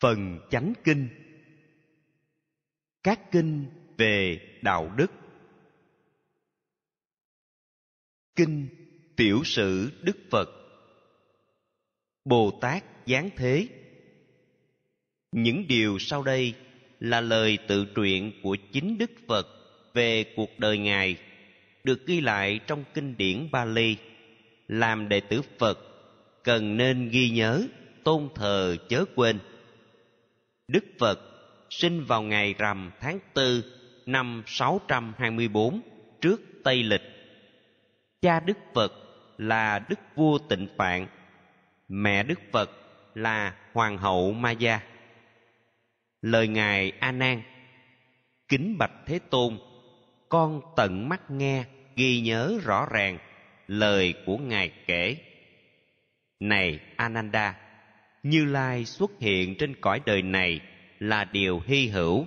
Phần Chánh Kinh Các kinh về đạo đức Kinh Tiểu sử Đức Phật Bồ Tát Giáng Thế Những điều sau đây là lời tự truyện của chính Đức Phật về cuộc đời Ngài được ghi lại trong kinh điển ba Bali làm đệ tử Phật cần nên ghi nhớ tôn thờ chớ quên Đức Phật sinh vào ngày rằm tháng tư năm 624 trước Tây lịch. Cha Đức Phật là Đức vua Tịnh Phạn, mẹ Đức Phật là Hoàng hậu Ma Gia. Lời ngài A Nan Kính bạch Thế Tôn, con tận mắt nghe ghi nhớ rõ ràng lời của ngài kể. Này Ananda, như lai xuất hiện trên cõi đời này là điều hy hữu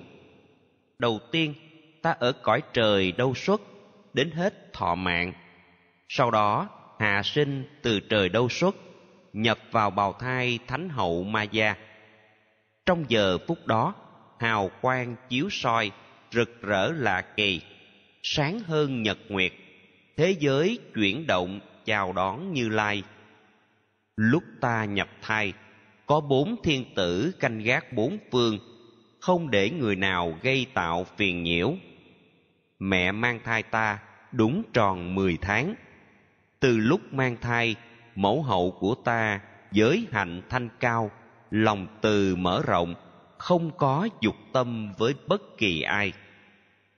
đầu tiên ta ở cõi trời đâu xuất đến hết thọ mạng sau đó hạ sinh từ trời đâu xuất nhập vào bào thai thánh hậu ma gia trong giờ phút đó hào quang chiếu soi rực rỡ lạ kỳ sáng hơn nhật nguyệt thế giới chuyển động chào đón như lai lúc ta nhập thai có bốn thiên tử canh gác bốn phương không để người nào gây tạo phiền nhiễu mẹ mang thai ta đúng tròn mười tháng từ lúc mang thai mẫu hậu của ta giới hạnh thanh cao lòng từ mở rộng không có dục tâm với bất kỳ ai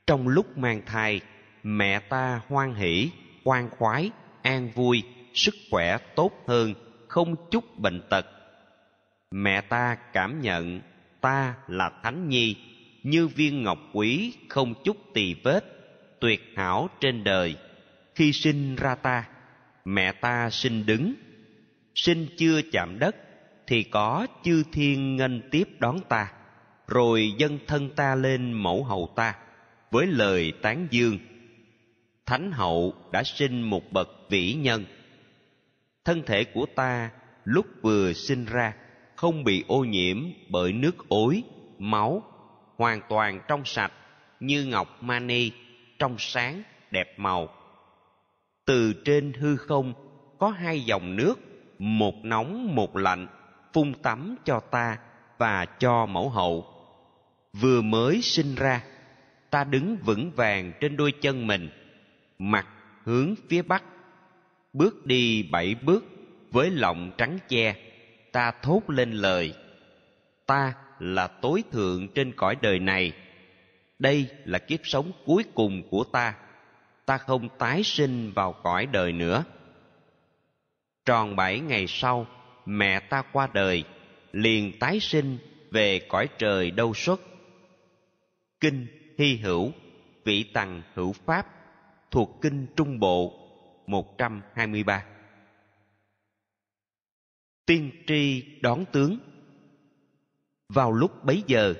trong lúc mang thai mẹ ta hoan hỷ quan khoái an vui sức khỏe tốt hơn không chút bệnh tật mẹ ta cảm nhận ta là thánh nhi như viên ngọc quý không chút tì vết tuyệt hảo trên đời khi sinh ra ta mẹ ta sinh đứng sinh chưa chạm đất thì có chư thiên nghênh tiếp đón ta rồi dâng thân ta lên mẫu hậu ta với lời tán dương thánh hậu đã sinh một bậc vĩ nhân thân thể của ta lúc vừa sinh ra không bị ô nhiễm bởi nước ối, máu, hoàn toàn trong sạch như ngọc mani, trong sáng, đẹp màu. Từ trên hư không có hai dòng nước, một nóng một lạnh, phun tắm cho ta và cho mẫu hậu. Vừa mới sinh ra, ta đứng vững vàng trên đôi chân mình, mặt hướng phía bắc, bước đi bảy bước với lọng trắng che ta thốt lên lời ta là tối thượng trên cõi đời này đây là kiếp sống cuối cùng của ta ta không tái sinh vào cõi đời nữa tròn bảy ngày sau mẹ ta qua đời liền tái sinh về cõi trời đâu xuất kinh hy hữu vị tằng hữu pháp thuộc kinh trung bộ một trăm hai mươi ba. Tiên tri đón tướng Vào lúc bấy giờ,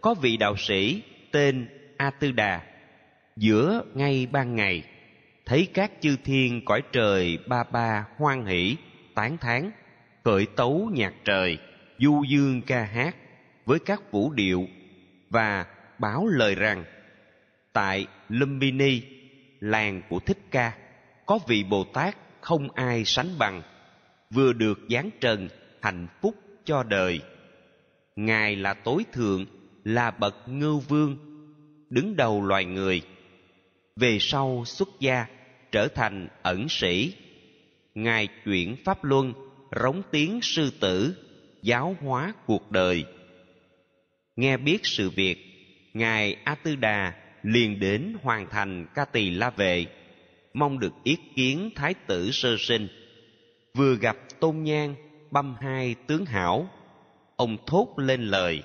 có vị đạo sĩ tên A Tư Đà giữa ngay ban ngày thấy các chư thiên cõi trời ba ba hoan hỷ tán thán khởi tấu nhạc trời du dương ca hát với các vũ điệu và báo lời rằng tại lumbini làng của thích ca có vị bồ tát không ai sánh bằng vừa được giáng trần hạnh phúc cho đời ngài là tối thượng là bậc ngưu vương đứng đầu loài người về sau xuất gia trở thành ẩn sĩ ngài chuyển pháp luân rống tiếng sư tử giáo hóa cuộc đời nghe biết sự việc ngài a tư đà liền đến hoàn thành ca tỳ la vệ mong được yết kiến thái tử sơ sinh vừa gặp tôn nhang băm hai tướng hảo ông thốt lên lời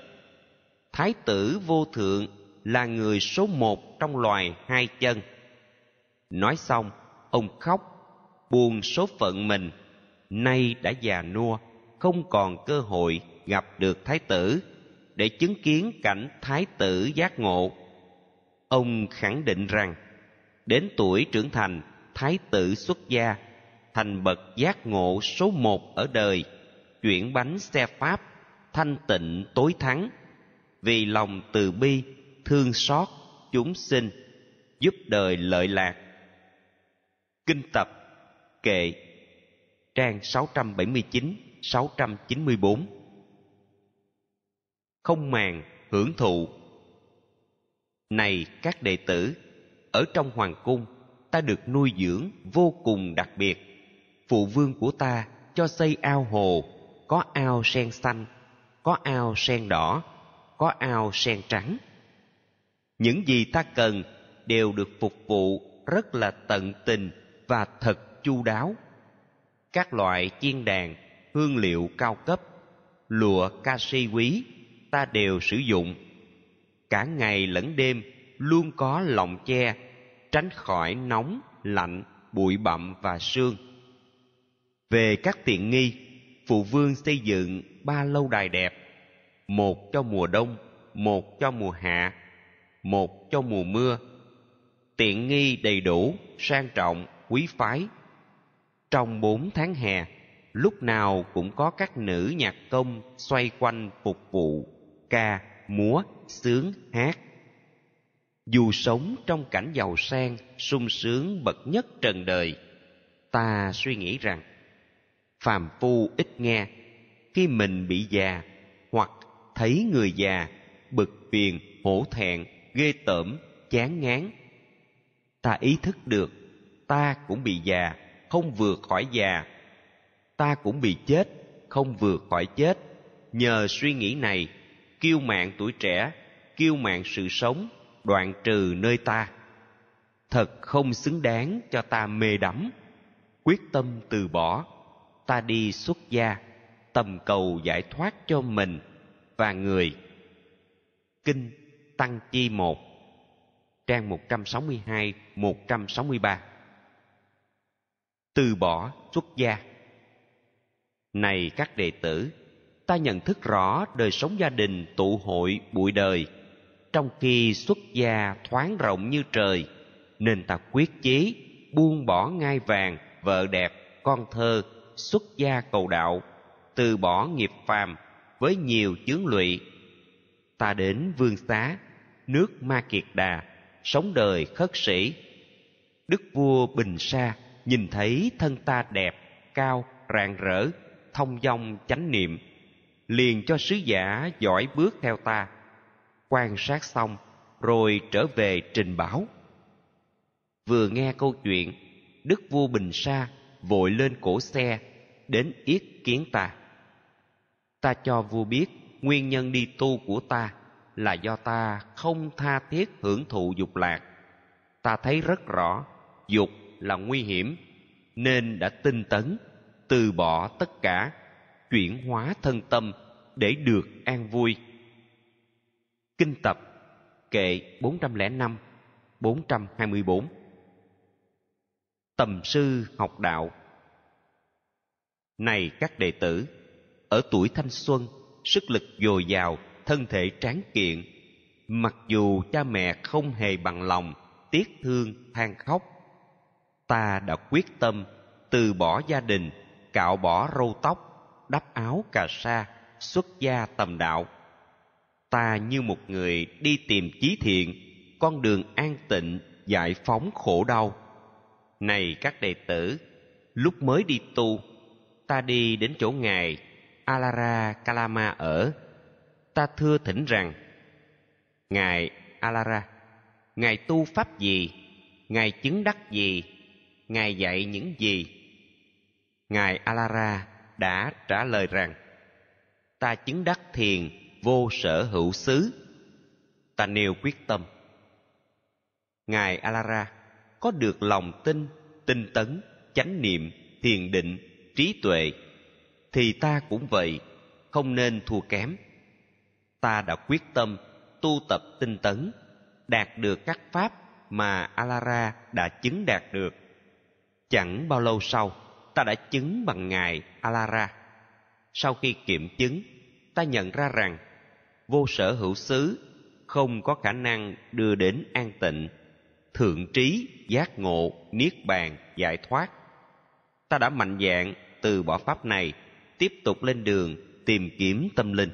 thái tử vô thượng là người số một trong loài hai chân nói xong ông khóc buồn số phận mình nay đã già nua không còn cơ hội gặp được thái tử để chứng kiến cảnh thái tử giác ngộ ông khẳng định rằng đến tuổi trưởng thành thái tử xuất gia thành bậc giác ngộ số một ở đời chuyển bánh xe pháp thanh tịnh tối thắng vì lòng từ bi thương xót chúng sinh giúp đời lợi lạc kinh tập kệ trang 679 694 không màng hưởng thụ này các đệ tử ở trong hoàng cung ta được nuôi dưỡng vô cùng đặc biệt phụ vương của ta cho xây ao hồ có ao sen xanh có ao sen đỏ có ao sen trắng những gì ta cần đều được phục vụ rất là tận tình và thật chu đáo các loại chiên đàn hương liệu cao cấp lụa ca si quý ta đều sử dụng cả ngày lẫn đêm luôn có lòng che tránh khỏi nóng lạnh bụi bặm và sương về các tiện nghi, phụ vương xây dựng ba lâu đài đẹp, một cho mùa đông, một cho mùa hạ, một cho mùa mưa. Tiện nghi đầy đủ, sang trọng, quý phái. Trong bốn tháng hè, lúc nào cũng có các nữ nhạc công xoay quanh phục vụ, ca, múa, sướng, hát. Dù sống trong cảnh giàu sang, sung sướng bậc nhất trần đời, ta suy nghĩ rằng phàm phu ít nghe khi mình bị già hoặc thấy người già bực phiền hổ thẹn ghê tởm chán ngán ta ý thức được ta cũng bị già không vừa khỏi già ta cũng bị chết không vừa khỏi chết nhờ suy nghĩ này kiêu mạng tuổi trẻ kiêu mạng sự sống đoạn trừ nơi ta thật không xứng đáng cho ta mê đắm quyết tâm từ bỏ ta đi xuất gia tầm cầu giải thoát cho mình và người kinh tăng chi một trang 162 163 từ bỏ xuất gia này các đệ tử ta nhận thức rõ đời sống gia đình tụ hội bụi đời trong khi xuất gia thoáng rộng như trời nên ta quyết chí buông bỏ ngai vàng vợ đẹp con thơ xuất gia cầu đạo từ bỏ nghiệp phàm với nhiều chướng lụy ta đến vương xá nước ma kiệt đà sống đời khất sĩ đức vua bình sa nhìn thấy thân ta đẹp cao rạng rỡ thông dong chánh niệm liền cho sứ giả giỏi bước theo ta quan sát xong rồi trở về trình báo vừa nghe câu chuyện đức vua bình sa vội lên cổ xe đến yết kiến ta ta cho vua biết nguyên nhân đi tu của ta là do ta không tha thiết hưởng thụ dục lạc ta thấy rất rõ dục là nguy hiểm nên đã tinh tấn từ bỏ tất cả chuyển hóa thân tâm để được an vui kinh tập kệ 405 424 tầm sư học đạo này các đệ tử ở tuổi thanh xuân sức lực dồi dào thân thể tráng kiện mặc dù cha mẹ không hề bằng lòng tiếc thương than khóc ta đã quyết tâm từ bỏ gia đình cạo bỏ râu tóc đắp áo cà sa xuất gia tầm đạo ta như một người đi tìm chí thiện con đường an tịnh giải phóng khổ đau này các đệ tử lúc mới đi tu ta đi đến chỗ ngài alara kalama ở ta thưa thỉnh rằng ngài alara ngài tu pháp gì ngài chứng đắc gì ngài dạy những gì ngài alara đã trả lời rằng ta chứng đắc thiền vô sở hữu xứ ta nêu quyết tâm ngài alara có được lòng tin tinh tấn chánh niệm thiền định trí tuệ thì ta cũng vậy không nên thua kém ta đã quyết tâm tu tập tinh tấn đạt được các pháp mà alara đã chứng đạt được chẳng bao lâu sau ta đã chứng bằng ngài alara sau khi kiểm chứng ta nhận ra rằng vô sở hữu xứ không có khả năng đưa đến an tịnh thượng trí giác ngộ niết bàn giải thoát ta đã mạnh dạn từ bỏ pháp này tiếp tục lên đường tìm kiếm tâm linh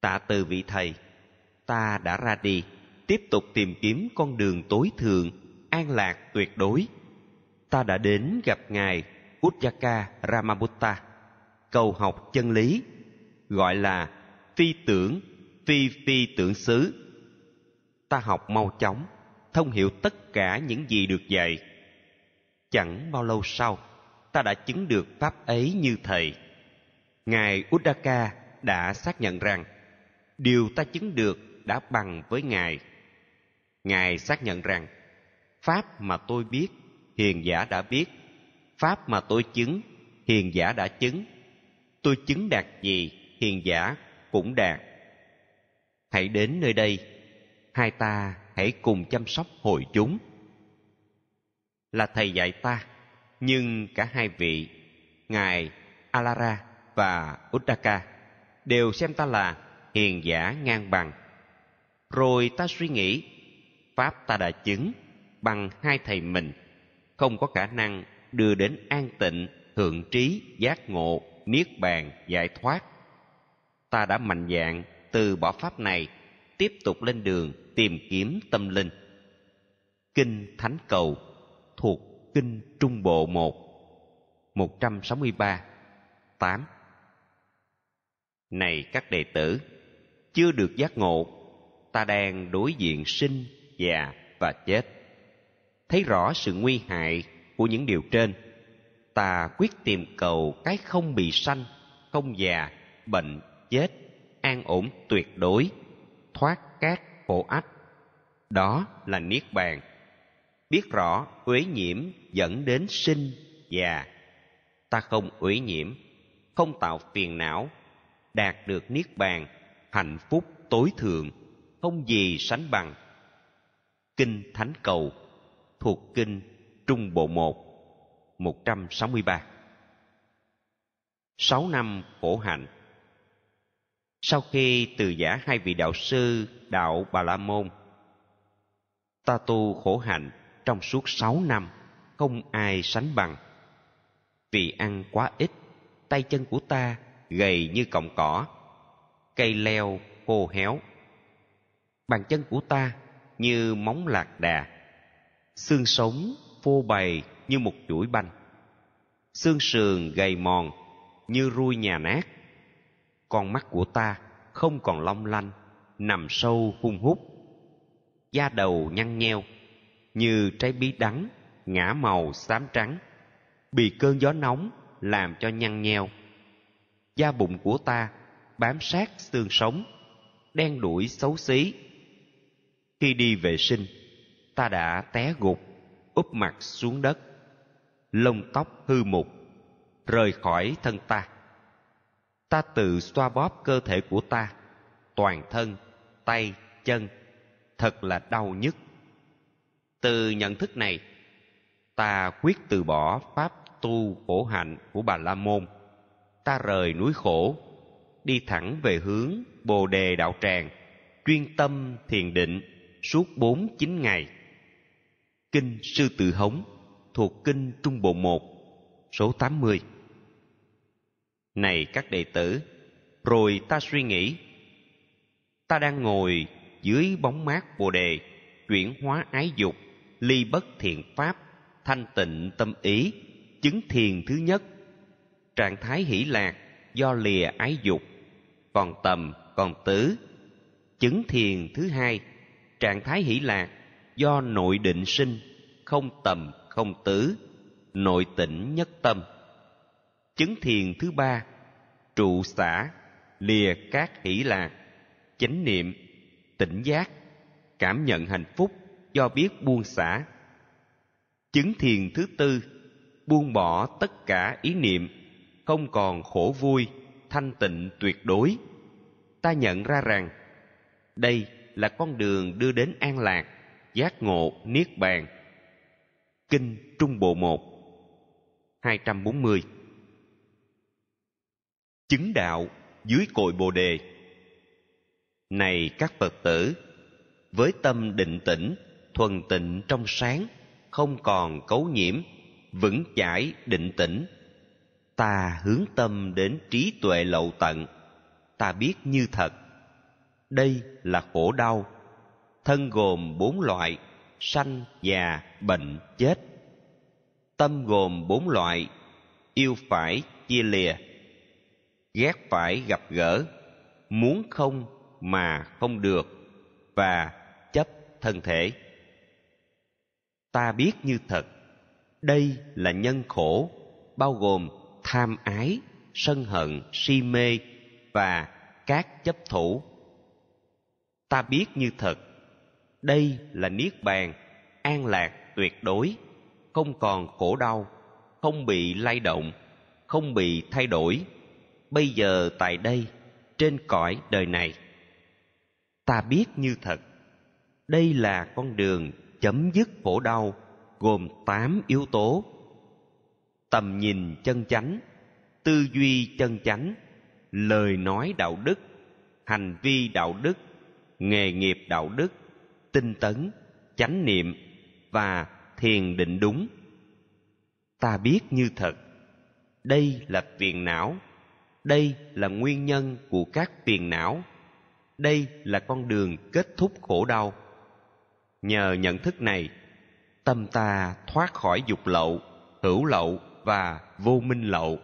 tạ từ vị thầy ta đã ra đi tiếp tục tìm kiếm con đường tối thượng an lạc tuyệt đối ta đã đến gặp ngài Uddaka Ramabutta cầu học chân lý gọi là phi tưởng phi phi tưởng xứ ta học mau chóng thông hiểu tất cả những gì được dạy chẳng bao lâu sau ta đã chứng được pháp ấy như thầy ngài uddaka đã xác nhận rằng điều ta chứng được đã bằng với ngài ngài xác nhận rằng pháp mà tôi biết hiền giả đã biết pháp mà tôi chứng hiền giả đã chứng tôi chứng đạt gì hiền giả cũng đạt hãy đến nơi đây hai ta hãy cùng chăm sóc hội chúng là thầy dạy ta nhưng cả hai vị ngài alara và Uddaka đều xem ta là hiền giả ngang bằng rồi ta suy nghĩ pháp ta đã chứng bằng hai thầy mình không có khả năng đưa đến an tịnh thượng trí giác ngộ niết bàn giải thoát ta đã mạnh dạn từ bỏ pháp này tiếp tục lên đường tìm kiếm tâm linh. Kinh Thánh Cầu thuộc Kinh Trung Bộ 1 163 8 Này các đệ tử, chưa được giác ngộ, ta đang đối diện sinh, già và chết. Thấy rõ sự nguy hại của những điều trên, ta quyết tìm cầu cái không bị sanh, không già, bệnh, chết, an ổn tuyệt đối – thoát các khổ ách. Đó là Niết Bàn. Biết rõ uế nhiễm dẫn đến sinh, già. Ta không uế nhiễm, không tạo phiền não, đạt được Niết Bàn, hạnh phúc tối thượng, không gì sánh bằng. Kinh Thánh Cầu thuộc Kinh Trung Bộ một 1 163 Sáu năm khổ hạnh sau khi từ giả hai vị đạo sư đạo bà la môn ta tu khổ hạnh trong suốt sáu năm không ai sánh bằng vì ăn quá ít tay chân của ta gầy như cọng cỏ cây leo khô héo bàn chân của ta như móng lạc đà xương sống phô bày như một chuỗi banh xương sườn gầy mòn như ruồi nhà nát con mắt của ta không còn long lanh nằm sâu hung hút da đầu nhăn nheo như trái bí đắng ngã màu xám trắng bị cơn gió nóng làm cho nhăn nheo da bụng của ta bám sát xương sống đen đuổi xấu xí khi đi vệ sinh ta đã té gục úp mặt xuống đất lông tóc hư mục rời khỏi thân ta ta tự xoa bóp cơ thể của ta toàn thân tay chân thật là đau nhức từ nhận thức này ta quyết từ bỏ pháp tu khổ hạnh của bà la môn ta rời núi khổ đi thẳng về hướng bồ đề đạo tràng chuyên tâm thiền định suốt bốn chín ngày kinh sư Tự hống thuộc kinh trung bộ một số tám mươi này các đệ tử, rồi ta suy nghĩ, ta đang ngồi dưới bóng mát Bồ đề, chuyển hóa ái dục, ly bất thiện pháp, thanh tịnh tâm ý, chứng thiền thứ nhất, trạng thái hỷ lạc do lìa ái dục, còn tầm, còn tứ, chứng thiền thứ hai, trạng thái hỷ lạc do nội định sinh, không tầm, không tứ, nội tỉnh nhất tâm chứng thiền thứ ba trụ xả lìa các hỷ lạc chánh niệm tỉnh giác cảm nhận hạnh phúc do biết buông xả chứng thiền thứ tư buông bỏ tất cả ý niệm không còn khổ vui thanh tịnh tuyệt đối ta nhận ra rằng đây là con đường đưa đến an lạc giác ngộ niết bàn kinh trung bộ một hai trăm bốn mươi chứng đạo dưới cội bồ đề này các phật tử với tâm định tĩnh thuần tịnh trong sáng không còn cấu nhiễm vững chãi định tĩnh ta hướng tâm đến trí tuệ lậu tận ta biết như thật đây là khổ đau thân gồm bốn loại sanh già bệnh chết tâm gồm bốn loại yêu phải chia lìa ghét phải gặp gỡ muốn không mà không được và chấp thân thể ta biết như thật đây là nhân khổ bao gồm tham ái sân hận si mê và các chấp thủ ta biết như thật đây là niết bàn an lạc tuyệt đối không còn khổ đau không bị lay động không bị thay đổi bây giờ tại đây trên cõi đời này ta biết như thật đây là con đường chấm dứt khổ đau gồm tám yếu tố tầm nhìn chân chánh tư duy chân chánh lời nói đạo đức hành vi đạo đức nghề nghiệp đạo đức tinh tấn chánh niệm và thiền định đúng ta biết như thật đây là phiền não đây là nguyên nhân của các phiền não đây là con đường kết thúc khổ đau nhờ nhận thức này tâm ta thoát khỏi dục lậu hữu lậu và vô minh lậu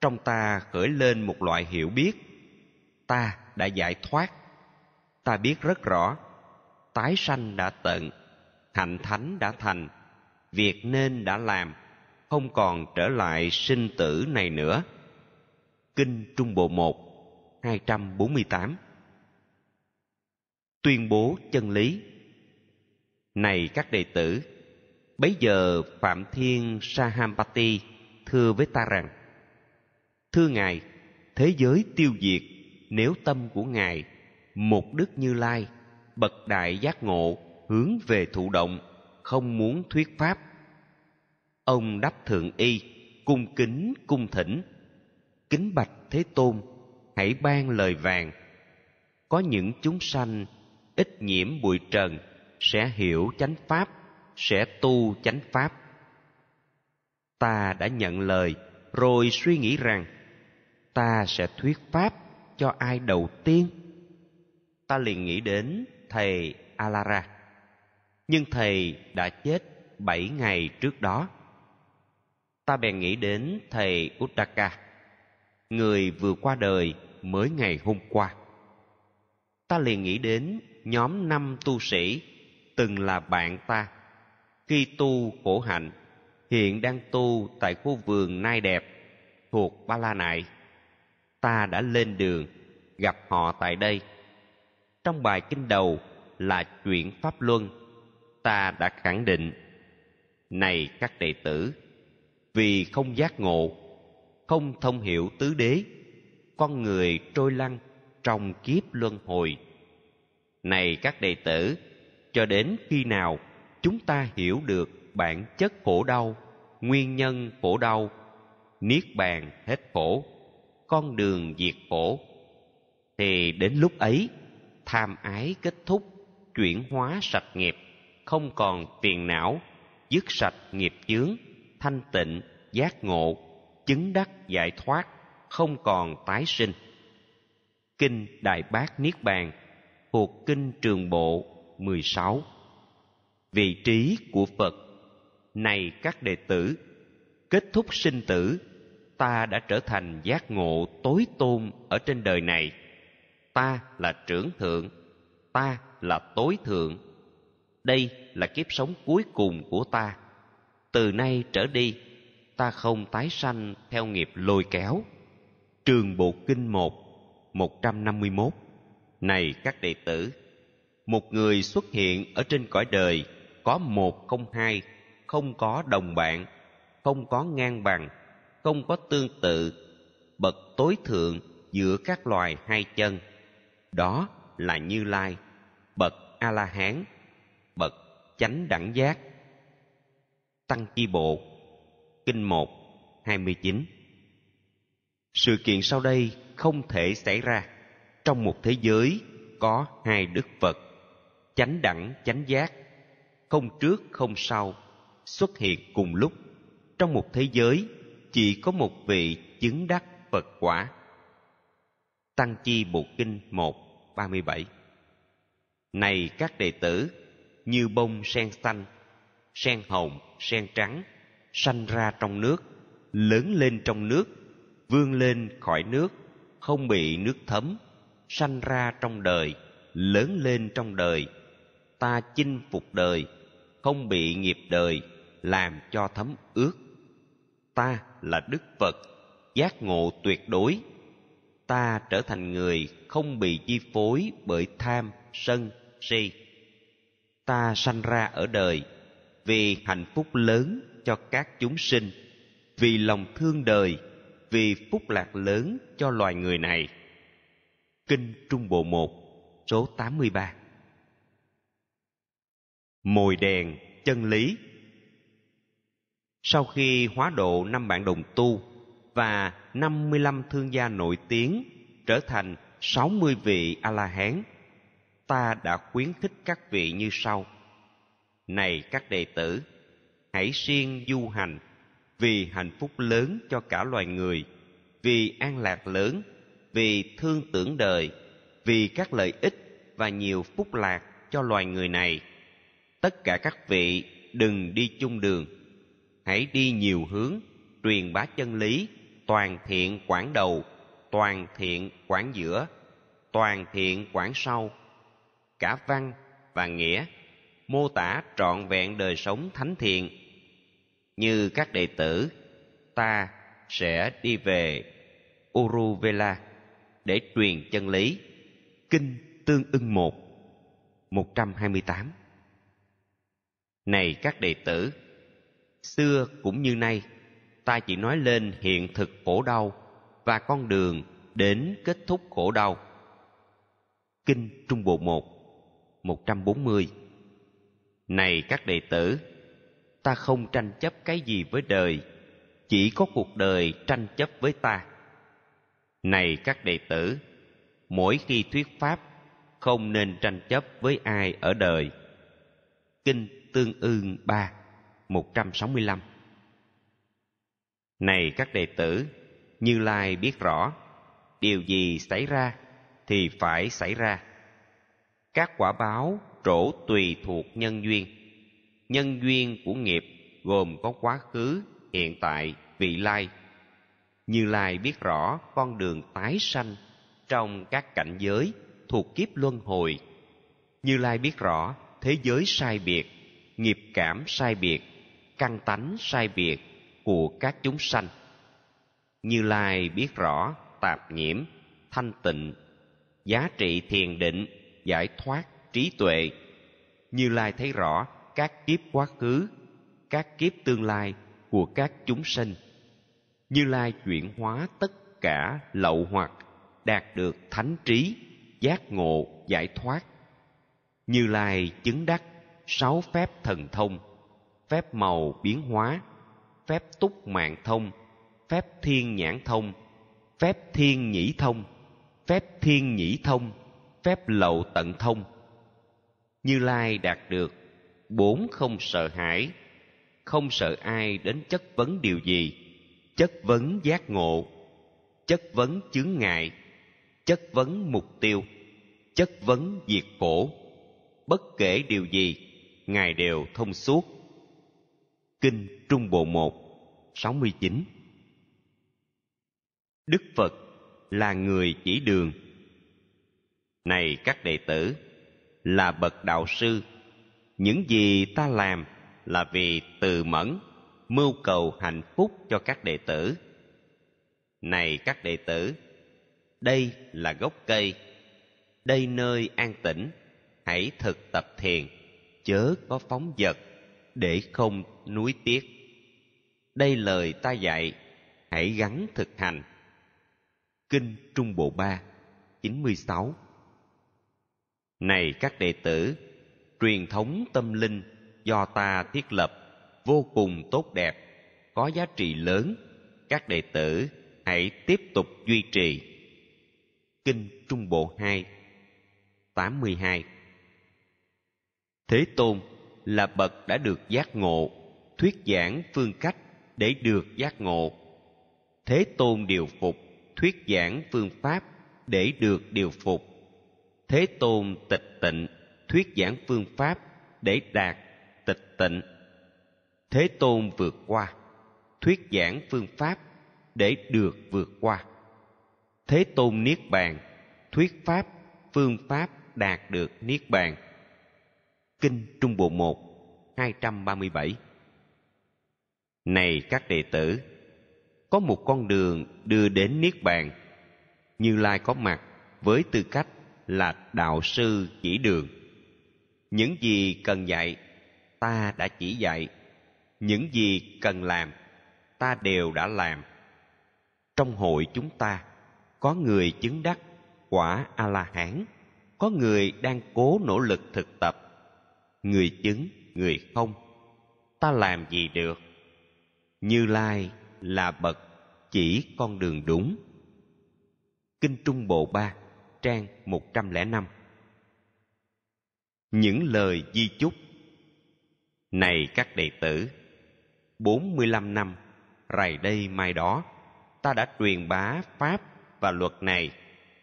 trong ta khởi lên một loại hiểu biết ta đã giải thoát ta biết rất rõ tái sanh đã tận hạnh thánh đã thành việc nên đã làm không còn trở lại sinh tử này nữa Kinh Trung Bộ 1 248 Tuyên bố chân lý Này các đệ tử, bấy giờ Phạm Thiên Sahampati thưa với ta rằng Thưa Ngài, thế giới tiêu diệt nếu tâm của Ngài một đức như lai bậc đại giác ngộ hướng về thụ động không muốn thuyết pháp ông đáp thượng y cung kính cung thỉnh kính bạch thế tôn hãy ban lời vàng có những chúng sanh ít nhiễm bụi trần sẽ hiểu chánh pháp sẽ tu chánh pháp ta đã nhận lời rồi suy nghĩ rằng ta sẽ thuyết pháp cho ai đầu tiên ta liền nghĩ đến thầy alara nhưng thầy đã chết bảy ngày trước đó ta bèn nghĩ đến thầy uttaka người vừa qua đời mới ngày hôm qua ta liền nghĩ đến nhóm năm tu sĩ từng là bạn ta khi tu khổ hạnh hiện đang tu tại khu vườn nai đẹp thuộc ba la nại ta đã lên đường gặp họ tại đây trong bài kinh đầu là chuyện pháp luân ta đã khẳng định này các đệ tử vì không giác ngộ không thông hiểu tứ đế con người trôi lăn trong kiếp luân hồi này các đệ tử cho đến khi nào chúng ta hiểu được bản chất khổ đau nguyên nhân khổ đau niết bàn hết khổ con đường diệt khổ thì đến lúc ấy tham ái kết thúc chuyển hóa sạch nghiệp không còn phiền não dứt sạch nghiệp chướng thanh tịnh giác ngộ chứng đắc giải thoát không còn tái sinh kinh đại bác niết bàn thuộc kinh trường bộ 16 vị trí của phật này các đệ tử kết thúc sinh tử ta đã trở thành giác ngộ tối tôn ở trên đời này ta là trưởng thượng ta là tối thượng đây là kiếp sống cuối cùng của ta từ nay trở đi ta không tái sanh theo nghiệp lôi kéo. Trường Bộ Kinh 1, 151 Này các đệ tử, một người xuất hiện ở trên cõi đời có một không hai, không có đồng bạn, không có ngang bằng, không có tương tự, bậc tối thượng giữa các loài hai chân. Đó là Như Lai, bậc A-la-hán, bậc chánh đẳng giác. Tăng Chi Bộ Kinh 1, 29 Sự kiện sau đây không thể xảy ra trong một thế giới có hai Đức Phật, chánh đẳng chánh giác, không trước không sau, xuất hiện cùng lúc. Trong một thế giới chỉ có một vị chứng đắc Phật quả. Tăng Chi Bộ Kinh 1, 37 Này các đệ tử, như bông sen xanh, sen hồng, sen trắng, sanh ra trong nước lớn lên trong nước vươn lên khỏi nước không bị nước thấm sanh ra trong đời lớn lên trong đời ta chinh phục đời không bị nghiệp đời làm cho thấm ướt ta là đức phật giác ngộ tuyệt đối ta trở thành người không bị chi phối bởi tham sân si ta sanh ra ở đời vì hạnh phúc lớn cho các chúng sinh vì lòng thương đời vì phúc lạc lớn cho loài người này kinh trung bộ một số tám mươi ba mồi đèn chân lý sau khi hóa độ năm bạn đồng tu và năm mươi lăm thương gia nổi tiếng trở thành sáu mươi vị A-la-hán, ta đã khuyến khích các vị như sau. Này các đệ tử, hãy siêng du hành vì hạnh phúc lớn cho cả loài người vì an lạc lớn vì thương tưởng đời vì các lợi ích và nhiều phúc lạc cho loài người này tất cả các vị đừng đi chung đường hãy đi nhiều hướng truyền bá chân lý toàn thiện quảng đầu toàn thiện quảng giữa toàn thiện quảng sau cả văn và nghĩa mô tả trọn vẹn đời sống thánh thiện như các đệ tử ta sẽ đi về Uruvela để truyền chân lý kinh tương ưng một 128 này các đệ tử xưa cũng như nay ta chỉ nói lên hiện thực khổ đau và con đường đến kết thúc khổ đau kinh trung bộ một 140 này các đệ tử ta không tranh chấp cái gì với đời chỉ có cuộc đời tranh chấp với ta này các đệ tử mỗi khi thuyết pháp không nên tranh chấp với ai ở đời kinh tương ương ba một trăm sáu mươi lăm này các đệ tử như lai biết rõ điều gì xảy ra thì phải xảy ra các quả báo trổ tùy thuộc nhân duyên nhân duyên của nghiệp gồm có quá khứ, hiện tại, vị lai. Như Lai biết rõ con đường tái sanh trong các cảnh giới thuộc kiếp luân hồi. Như Lai biết rõ thế giới sai biệt, nghiệp cảm sai biệt, căn tánh sai biệt của các chúng sanh. Như Lai biết rõ tạp nhiễm, thanh tịnh, giá trị thiền định, giải thoát trí tuệ. Như Lai thấy rõ các kiếp quá khứ các kiếp tương lai của các chúng sinh như lai chuyển hóa tất cả lậu hoặc đạt được thánh trí giác ngộ giải thoát như lai chứng đắc sáu phép thần thông phép màu biến hóa phép túc mạng thông phép thiên nhãn thông phép thiên nhĩ thông phép thiên nhĩ thông phép lậu tận thông như lai đạt được bốn không sợ hãi không sợ ai đến chất vấn điều gì chất vấn giác ngộ chất vấn chướng ngại chất vấn mục tiêu chất vấn diệt khổ bất kể điều gì ngài đều thông suốt kinh trung bộ một sáu mươi chín đức phật là người chỉ đường này các đệ tử là bậc đạo sư những gì ta làm là vì từ mẫn mưu cầu hạnh phúc cho các đệ tử này các đệ tử đây là gốc cây đây nơi an tĩnh hãy thực tập thiền chớ có phóng dật để không nuối tiếc đây lời ta dạy hãy gắng thực hành kinh trung bộ ba chín mươi sáu này các đệ tử truyền thống tâm linh do ta thiết lập vô cùng tốt đẹp có giá trị lớn các đệ tử hãy tiếp tục duy trì kinh trung bộ hai tám mươi hai Thế Tôn là bậc đã được giác ngộ, thuyết giảng phương cách để được giác ngộ. Thế Tôn điều phục, thuyết giảng phương pháp để được điều phục. Thế Tôn tịch tịnh, thuyết giảng phương pháp để đạt tịch tịnh thế tôn vượt qua thuyết giảng phương pháp để được vượt qua thế tôn niết bàn thuyết pháp phương pháp đạt được niết bàn kinh trung bộ một hai trăm ba mươi bảy này các đệ tử có một con đường đưa đến niết bàn như lai có mặt với tư cách là đạo sư chỉ đường những gì cần dạy ta đã chỉ dạy những gì cần làm ta đều đã làm trong hội chúng ta có người chứng đắc quả a la hán có người đang cố nỗ lực thực tập người chứng người không ta làm gì được như lai là bậc chỉ con đường đúng kinh trung bộ ba trang một trăm lẻ năm những lời di chúc Này các đệ tử, bốn mươi 45 năm, rày đây mai đó, ta đã truyền bá Pháp và luật này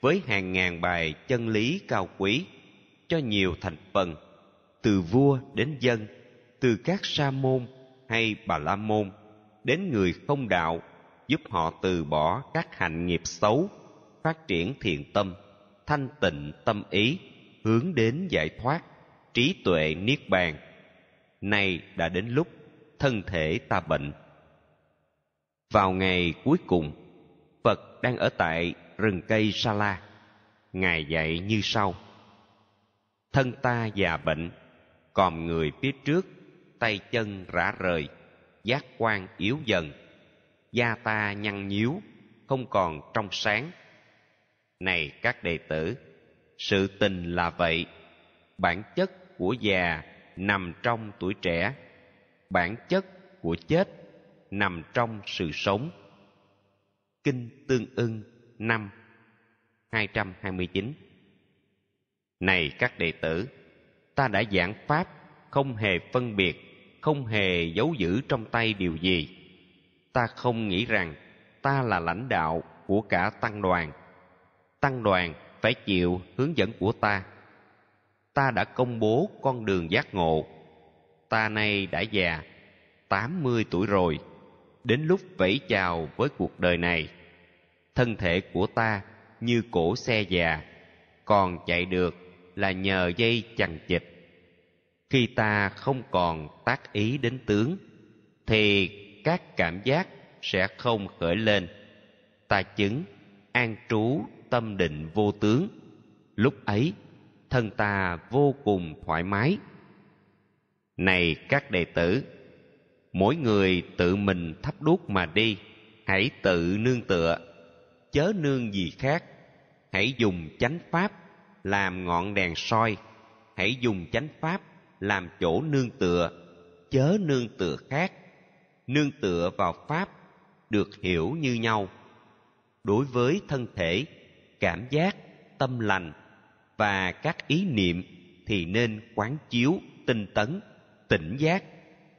với hàng ngàn bài chân lý cao quý cho nhiều thành phần, từ vua đến dân, từ các sa môn hay bà la môn đến người không đạo giúp họ từ bỏ các hành nghiệp xấu phát triển thiện tâm thanh tịnh tâm ý hướng đến giải thoát trí tuệ niết bàn nay đã đến lúc thân thể ta bệnh vào ngày cuối cùng phật đang ở tại rừng cây sa la ngài dạy như sau thân ta già bệnh còn người phía trước tay chân rã rời giác quan yếu dần da ta nhăn nhíu không còn trong sáng này các đệ tử sự tình là vậy bản chất của già nằm trong tuổi trẻ bản chất của chết nằm trong sự sống kinh tương ưng năm 229 này các đệ tử ta đã giảng pháp không hề phân biệt không hề giấu giữ trong tay điều gì ta không nghĩ rằng ta là lãnh đạo của cả tăng đoàn tăng đoàn phải chịu hướng dẫn của ta ta đã công bố con đường giác ngộ. Ta nay đã già, tám mươi tuổi rồi, đến lúc vẫy chào với cuộc đời này. Thân thể của ta như cổ xe già, còn chạy được là nhờ dây chằng chịt. Khi ta không còn tác ý đến tướng, thì các cảm giác sẽ không khởi lên. Ta chứng an trú tâm định vô tướng, lúc ấy thân ta vô cùng thoải mái này các đệ tử mỗi người tự mình thắp đuốc mà đi hãy tự nương tựa chớ nương gì khác hãy dùng chánh pháp làm ngọn đèn soi hãy dùng chánh pháp làm chỗ nương tựa chớ nương tựa khác nương tựa vào pháp được hiểu như nhau đối với thân thể cảm giác tâm lành và các ý niệm thì nên quán chiếu tinh tấn tỉnh giác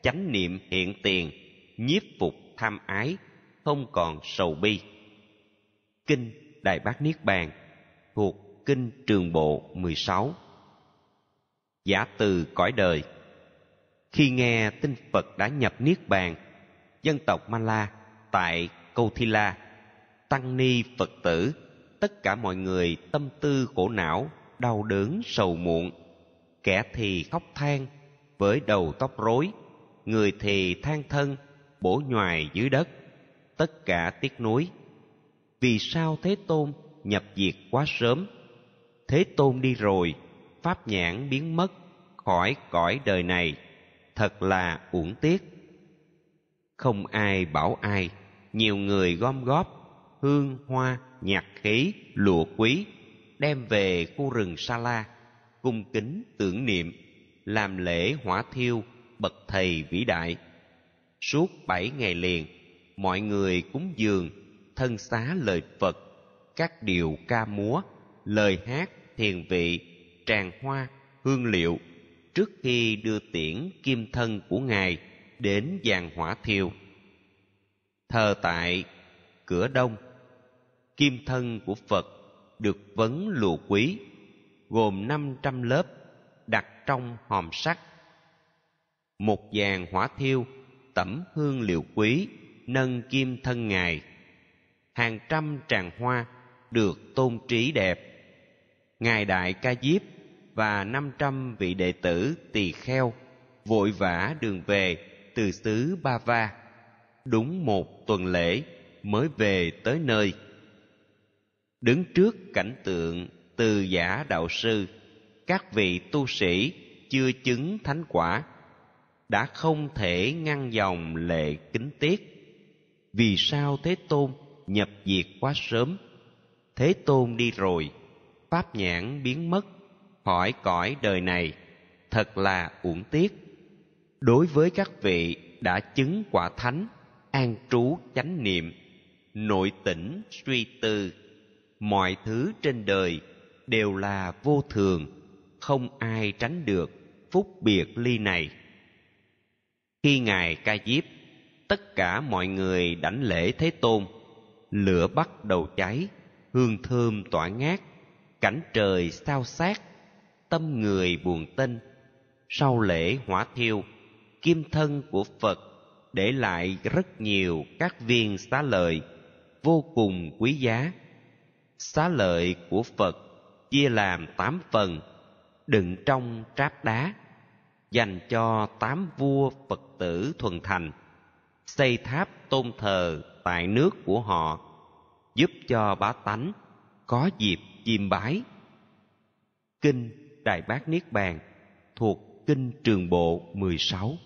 chánh niệm hiện tiền nhiếp phục tham ái không còn sầu bi kinh đại bác niết bàn thuộc kinh trường bộ 16 giả từ cõi đời khi nghe tin phật đã nhập niết bàn dân tộc mala tại câu thi la tăng ni phật tử tất cả mọi người tâm tư khổ não đau đớn sầu muộn kẻ thì khóc than với đầu tóc rối người thì than thân bổ nhoài dưới đất tất cả tiếc nuối vì sao thế tôn nhập diệt quá sớm thế tôn đi rồi pháp nhãn biến mất khỏi cõi đời này thật là uổng tiếc không ai bảo ai nhiều người gom góp hương hoa nhạc khí lụa quý đem về khu rừng sa la cung kính tưởng niệm làm lễ hỏa thiêu bậc thầy vĩ đại suốt bảy ngày liền mọi người cúng dường thân xá lời phật các điệu ca múa lời hát thiền vị tràng hoa hương liệu trước khi đưa tiễn kim thân của ngài đến giàn hỏa thiêu thờ tại cửa đông kim thân của phật được vấn lụa quý gồm năm trăm lớp đặt trong hòm sắt. Một vàng hỏa thiêu, tẩm hương liệu quý, nâng kim thân ngài. Hàng trăm tràng hoa được tôn trí đẹp. Ngài Đại Ca Diếp và năm trăm vị đệ tử tỳ kheo vội vã đường về từ xứ Ba Va. Đúng một tuần lễ mới về tới nơi đứng trước cảnh tượng từ giả đạo sư các vị tu sĩ chưa chứng thánh quả đã không thể ngăn dòng lệ kính tiết vì sao thế tôn nhập diệt quá sớm thế tôn đi rồi pháp nhãn biến mất khỏi cõi đời này thật là uổng tiếc đối với các vị đã chứng quả thánh an trú chánh niệm nội tỉnh suy tư mọi thứ trên đời đều là vô thường không ai tránh được phúc biệt ly này khi ngài ca diếp tất cả mọi người đảnh lễ thế tôn lửa bắt đầu cháy hương thơm tỏa ngát cảnh trời sao sát tâm người buồn tinh. sau lễ hỏa thiêu kim thân của phật để lại rất nhiều các viên xá lợi vô cùng quý giá xá lợi của phật chia làm tám phần đựng trong tráp đá dành cho tám vua phật tử thuần thành xây tháp tôn thờ tại nước của họ giúp cho bá tánh có dịp chiêm bái kinh đại bác niết bàn thuộc kinh trường bộ mười sáu